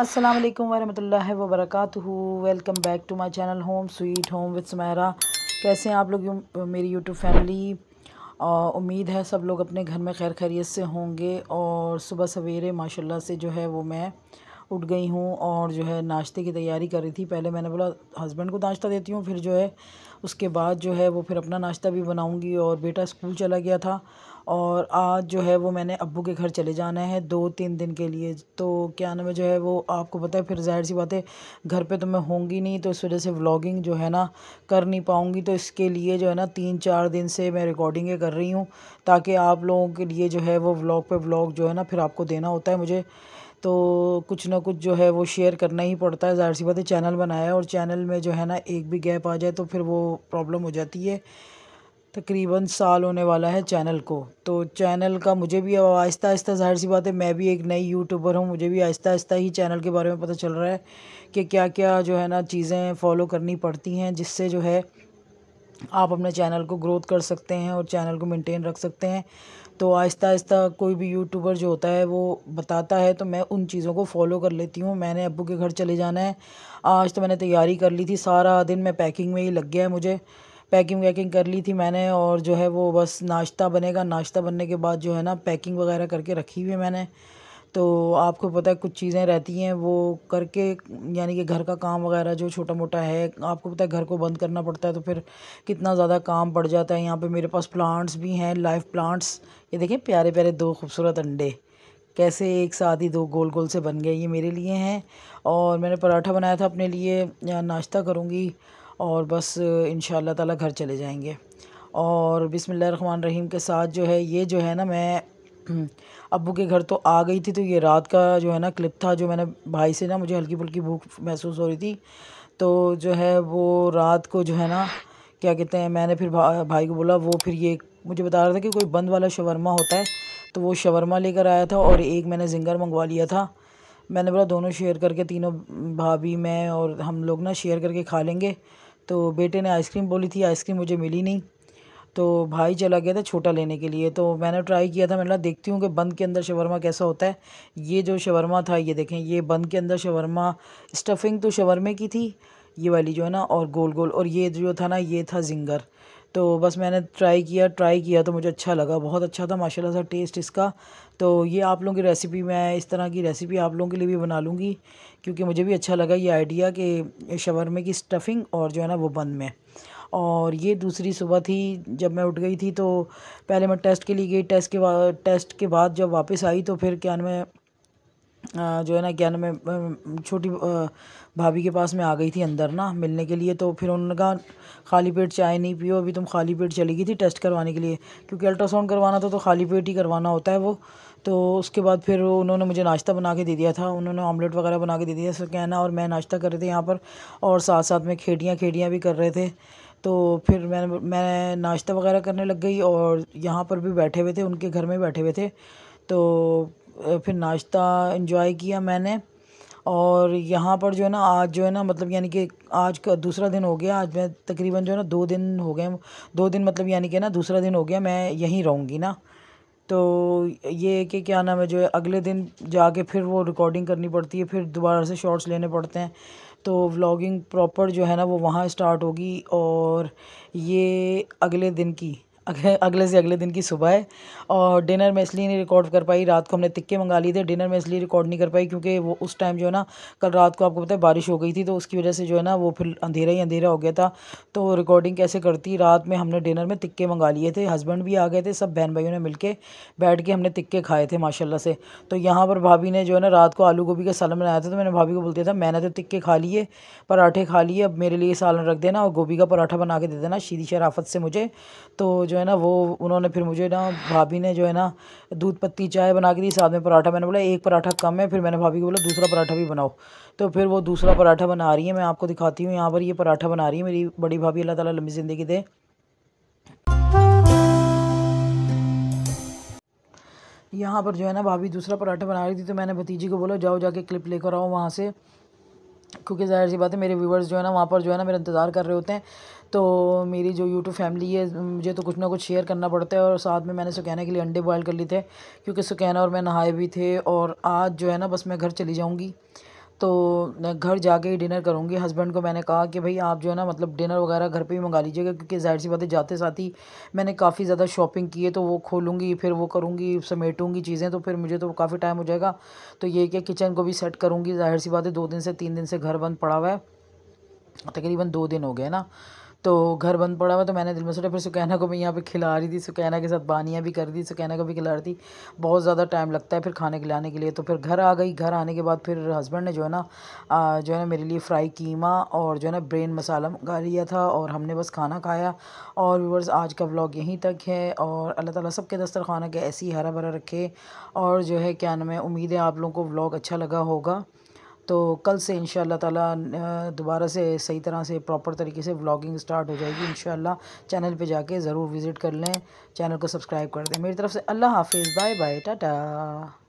अस्सलाम वालेकुम वरहमतुल्लाहि welcome back to my channel home sweet home with Samhara कैसे हैं आप लोग मेरी यूट्यूब फैमिली उम्मीद है सब लोग अपने घर में खैर खैरियत से होंगे और सुबह सवेरे माशाल्लाह से जो है वो मैं उठ गई हूँ और जो है नाश्ते की तैयारी कर रही थी पहले मैंने बोला हस्बैंड को नाश्ता देती हूँ फिर जो है उसके बाद जो है वो फिर अपना नाश्ता भी बनाऊँगी और बेटा स्कूल चला गया था और आज जो है वो मैंने अब्बू के घर चले जाना है दो तीन दिन के लिए तो क्या नाम है जो है वो आपको पता है फिर जाहिर सी बात है घर पे तो मैं होंगी नहीं तो इस वजह से व्लॉगिंग जो है ना कर नहीं पाऊँगी तो इसके लिए जो है ना तीन चार दिन से मैं रिकॉर्डिंगें कर रही हूँ ताकि आप लोगों के लिए जो है वो व्लॉग पे व्लॉग जो है ना फिर आपको देना होता है मुझे तो कुछ ना कुछ जो है वो शेयर करना ही पड़ता है ज़ाहिर सी बात है चैनल बनाया है और चैनल में जो है ना एक भी गैप आ जाए तो फिर वो प्रॉब्लम हो जाती है तकरीबन साल होने वाला है चैनल को तो चैनल का मुझे भी अब आहिस्ता आहिस्ता ज़ाहिर सी बात है मैं भी एक नई यूट्यूबर हूँ मुझे भी आहिस्ता आहिस्ता ही चैनल के बारे में पता चल रहा है कि क्या क्या जो है ना चीज़ें फॉलो करनी पड़ती हैं जिससे जो है आप अपने चैनल को ग्रोथ कर सकते हैं और चैनल को मेंटेन रख सकते हैं तो आहिस्ता आहिस्ता कोई भी यूट्यूबर जो होता है वो बताता है तो मैं उन चीज़ों को फॉलो कर लेती हूँ मैंने अबू के घर चले जाना है आज तो मैंने तैयारी कर ली थी सारा दिन मैं पैकिंग में ही लग गया है मुझे पैकिंग वैकिंग कर ली थी मैंने और जो है वो बस नाश्ता बनेगा नाश्ता बनने के बाद जो है ना पैकिंग वगैरह करके रखी हुई है मैंने तो आपको पता है कुछ चीज़ें रहती हैं वो करके यानी कि घर का काम वगैरह जो छोटा मोटा है आपको पता है घर को बंद करना पड़ता है तो फिर कितना ज़्यादा काम पड़ जाता है यहाँ पे मेरे पास प्लांट्स भी हैं लाइव प्लांट्स ये देखें प्यारे प्यारे दो खूबसूरत अंडे कैसे एक साथ ही दो गोल गोल से बन गए ये मेरे लिए हैं और मैंने पराठा बनाया था अपने लिए नाश्ता करूँगी और बस इन शाला घर चले जाएँगे और रहीम के साथ जो है ये जो है ना मैं हम्म। अबू के घर तो आ गई थी तो ये रात का जो है ना क्लिप था जो मैंने भाई से ना मुझे हल्की फुल्की भूख महसूस हो रही थी तो जो है वो रात को जो है ना क्या कहते हैं मैंने फिर भा, भाई को बोला वो फिर ये मुझे बता रहा था कि कोई बंद वाला शवरमा होता है तो वो शवरमा लेकर आया था और एक मैंने जिंगर मंगवा लिया था मैंने बोला दोनों शेयर करके तीनों भाभी मैं और हम लोग ना शेयर करके खा लेंगे तो बेटे ने आइसक्रीम बोली थी आइसक्रीम मुझे मिली नहीं तो भाई चला गया था छोटा लेने के लिए तो मैंने ट्राई किया था मैंने देखती हूँ कि बंद के अंदर शवरमा कैसा होता है ये जो शवरमा था ये देखें ये बंद के अंदर शवरमा स्टफिंग तो शवरमे की थी ये वाली जो है ना और गोल गोल और ये जो था ना ये था जिंगर तो बस मैंने ट्राई किया ट्राई किया तो मुझे अच्छा लगा बहुत अच्छा था माशाल्लाह सा टेस्ट इसका तो ये आप लोगों की रेसिपी मैं इस तरह की रेसिपी आप लोगों के लिए भी बना लूँगी क्योंकि मुझे भी अच्छा लगा ये आइडिया कि शवरमे की स्टफिंग और जो है ना वो बंद में और ये दूसरी सुबह थी जब मैं उठ गई थी तो पहले मैं टेस्ट के लिए गई टेस्ट के बाद टेस्ट के बाद जब वापस आई तो फिर क्या मैं जो है ना क्या नाम छोटी भाभी के पास मैं आ गई थी अंदर ना मिलने के लिए तो फिर उन्होंने कहा खाली पेट चाय नहीं पियो अभी तुम खाली पेट चली गई थी टेस्ट करवाने के लिए क्योंकि अल्ट्रासाउंड करवाना था तो खाली पेट ही करवाना होता है वो तो उसके बाद फिर उन्होंने मुझे नाश्ता बना के दे दिया था उन्होंने ऑमलेट वगैरह बना के दे दिया सर कहना और मैं नाश्ता कर रहे थे यहाँ पर और साथ साथ में खेड़ियाँ खेड़ियाँ भी कर रहे थे तो फिर मैंने मैं नाश्ता वगैरह करने लग गई और यहाँ पर भी बैठे हुए थे उनके घर में बैठे हुए थे तो फिर नाश्ता इन्जॉय किया मैंने और यहाँ पर जो है ना आज जो है ना मतलब यानी कि आज का दूसरा दिन हो गया आज मैं तकरीबन जो है ना दो दिन हो गए दो दिन मतलब यानी कि ना दूसरा दिन हो गया मैं यहीं रहूँगी ना तो ये कि क्या नाम है जो है अगले दिन जाके फिर वो रिकॉर्डिंग करनी पड़ती है फिर दोबारा से शॉट्स लेने पड़ते हैं तो व्लॉगिंग प्रॉपर जो है ना वो वहाँ स्टार्ट होगी और ये अगले दिन की अगले से अगले दिन की सुबह है और डिनर में इसलिए नहीं रिकॉर्ड कर पाई रात को हमने तिक्के मंगा लिए थे डिनर में इसलिए रिकॉर्ड नहीं कर पाई क्योंकि वो उस टाइम जो है ना कल रात को आपको पता है बारिश हो गई थी तो उसकी वजह से जो है ना वो फिर अंधेरा ही अंधेरा हो गया था तो रिकॉर्डिंग कैसे करती रात में हमने डिनर में तिक्के मंगा लिए थे हस्बैंड भी आ गए थे सब बहन भाइयों ने मिल बैठ के हमने तिक्के खाए थे माशाला से तो यहाँ पर भाभी ने जो है ना रात को आलू गोभी का सालन बनाया था तो मैंने भाभी को बोल दिया था मैंने तो तिक्के खा लिए पराठे खा लिए अब मेरे लिए सालन रख देना और गोभी का पराठा बना के दे देना शीरी शराफत से मुझे तो जो है ना वो उन्होंने फिर मुझे ना भाभी ने जो है ना दूध पत्ती चाय बना के दी साथ में पराठा मैंने बोला एक पराठा कम है फिर मैंने भाभी को बोला दूसरा पराठा भी बनाओ तो फिर वो दूसरा पराठा बना रही है मैं आपको दिखाती हूँ यहाँ पर ये पराठा बना रही है मेरी बड़ी भाभी अल्लाह ताला लंबी ज़िंदगी दे यहाँ पर जो है ना भाभी दूसरा पराठा बना रही थी तो मैंने भतीजी को बोला जाओ जाके क्लिप लेकर आओ वहाँ से क्योंकि जाहिर सी बात है मेरे व्यूवर्स जो है ना वहाँ पर जो है ना मेरा इंतज़ार कर रहे होते हैं तो मेरी जो यूट्यूब फैमिली है मुझे तो कुछ ना कुछ शेयर करना पड़ता है और साथ में मैंने सुकैना के लिए अंडे बॉयल कर लिए थे क्योंकि सुकैना और मैं नहाए भी थे और आज जो है ना बस मैं घर चली जाऊँगी तो घर जाके ही डिनर करूँगी हस्बैंड को मैंने कहा कि भाई आप जो है ना मतलब डिनर वगैरह घर पे ही मंगा लीजिएगा क्योंकि जाहिर सी बातें जाते साथ ही मैंने काफ़ी ज़्यादा शॉपिंग की है तो वो खोलूँगी फिर वो करूँगी समेटूँगी चीज़ें तो फिर मुझे तो काफ़ी टाइम हो जाएगा तो ये कि किचन को भी सेट करूँगी जाहिर सी बातें दो दिन से तीन दिन से घर बंद पड़ा हुआ है तकरीबन दो दिन हो गए ना तो घर बंद पड़ा हुआ तो मैंने दिल में सोचा फिर सुकैना को भी यहाँ पे खिला रही थी सुकैना के साथ बानियाँ भी कर दी सुकैना को भी खिला रही थी बहुत ज़्यादा टाइम लगता है फिर खाने खिलाने के लिए तो फिर घर आ गई घर आने के बाद फिर हस्बैंड ने जो है ना जो है ना मेरे लिए फ्राई कीमा और जो है ना ब्रेन मसाला मंगा लिया था और हमने बस खाना खाया और व्यूवर्स आज का ब्लॉग यहीं तक है और अल्लाह ताली सब के खाना के ऐसे ही हरा भरा रखे और जो है क्या नाम है उम्मीद है आप लोगों को व्लॉग अच्छा लगा होगा तो कल से इन ताला दोबारा से सही तरह से प्रॉपर तरीके से व्लॉगिंग स्टार्ट हो जाएगी इन चैनल पे जाके ज़रूर विज़िट कर लें चैनल को सब्सक्राइब कर दें मेरी तरफ से अल्लाह हाफिज़ बाय बाय टाटा